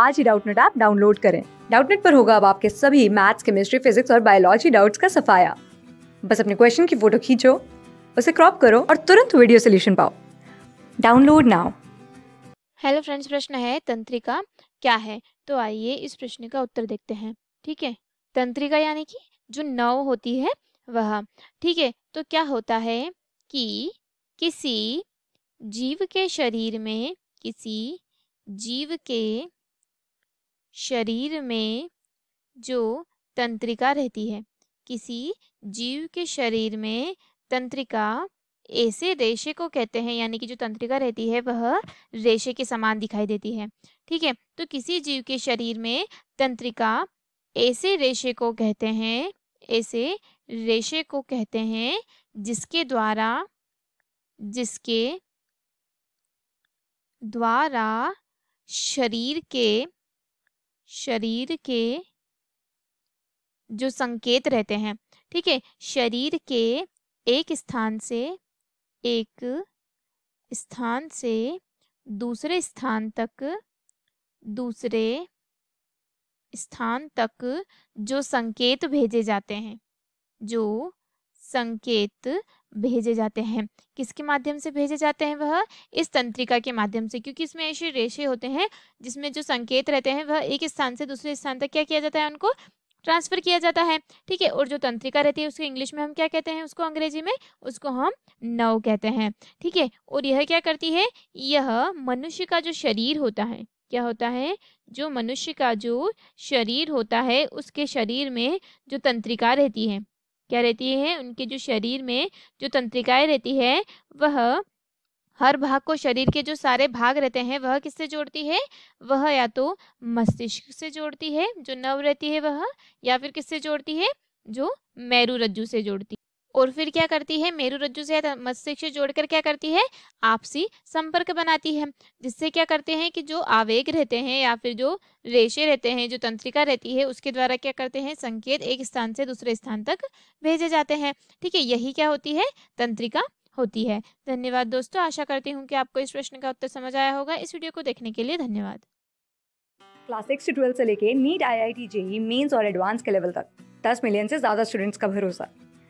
आज ही Doubtnut app download करें डाउटनेट पर होगा अब आपके सभी मैथ्स केमिस्ट्री फिजिक्स और बायोलॉजी डाउट्स का सफाया बस अपने क्वेश्चन की फोटो खींचो उसे क्रॉप करो और तुरंत वीडियो सोल्यूशन पाओ डाउनलोड नाउ हेलो फ्रेंड्स प्रश्न है तंत्रिका क्या है तो आइए इस प्रश्न का उत्तर देखते हैं ठीक है तंत्रिका यानी कि जो नव होती है वह ठीक है तो क्या होता है कि किसी जीव के शरीर में किसी जीव के शरीर में जो तंत्रिका रहती है किसी जीव के शरीर में तंत्रिका ऐसे रेशे को कहते हैं यानी कि जो तंत्रिका रहती है वह रेशे के समान दिखाई देती है ठीक है तो किसी जीव के शरीर में तंत्रिका ऐसे रेशे को कहते हैं ऐसे रेशे को कहते हैं जिसके द्वारा जिसके द्वारा शरीर के शरीर के जो संकेत रहते हैं ठीक है शरीर के एक स्थान से एक स्थान से दूसरे स्थान तक दूसरे स्थान तक जो संकेत भेजे जाते हैं जो संकेत भेजे जाते हैं किसके माध्यम से भेजे जाते हैं वह इस तंत्रिका के माध्यम से क्योंकि इसमें ऐसे रेशे होते हैं जिसमें जो संकेत रहते हैं वह एक स्थान से दूसरे स्थान तक क्या किया जाता है उनको ट्रांसफर किया जाता है ठीक है और जो तंत्रिका रहती है उसको इंग्लिश में हम क्या कहते हैं उसको अंग्रेजी में उसको हम नव कहते हैं ठीक है और यह क्या करती है यह मनुष्य का जो शरीर होता है क्या होता है जो मनुष्य का जो शरीर होता है उसके शरीर में जो तंत्रिका रहती है क्या रहती है उनके जो शरीर में जो तंत्रिकाएं रहती है वह हर भाग को शरीर के जो सारे भाग रहते हैं वह किससे जोड़ती है वह या तो मस्तिष्क से जोड़ती है जो नव रहती है वह या फिर किससे जोड़ती है जो मेरू रज्जु से जोड़ती है और फिर क्या करती है मेरु रज्जु से मस्तिष्क से जोड़कर क्या करती है आपसी संपर्क बनाती है जिससे क्या करते हैं कि जो आवेग रहते हैं या फिर जो रेशे रहते हैं जो तंत्रिका रहती है उसके द्वारा क्या करते हैं संकेत एक स्थान से दूसरे स्थान तक भेजे जाते हैं ठीक है यही क्या होती है तंत्रिका होती है धन्यवाद दोस्तों आशा करती हूँ कि आपको इस प्रश्न का उत्तर समझ आया होगा इस वीडियो को देखने के लिए धन्यवाद क्लास सिक्स से ट्वेल्थ से लेके NEET I I T JEE mains और एडवांस के लेवल तक दस मिलियन से ज़्यादा स्टूडेंट्स का भरोसा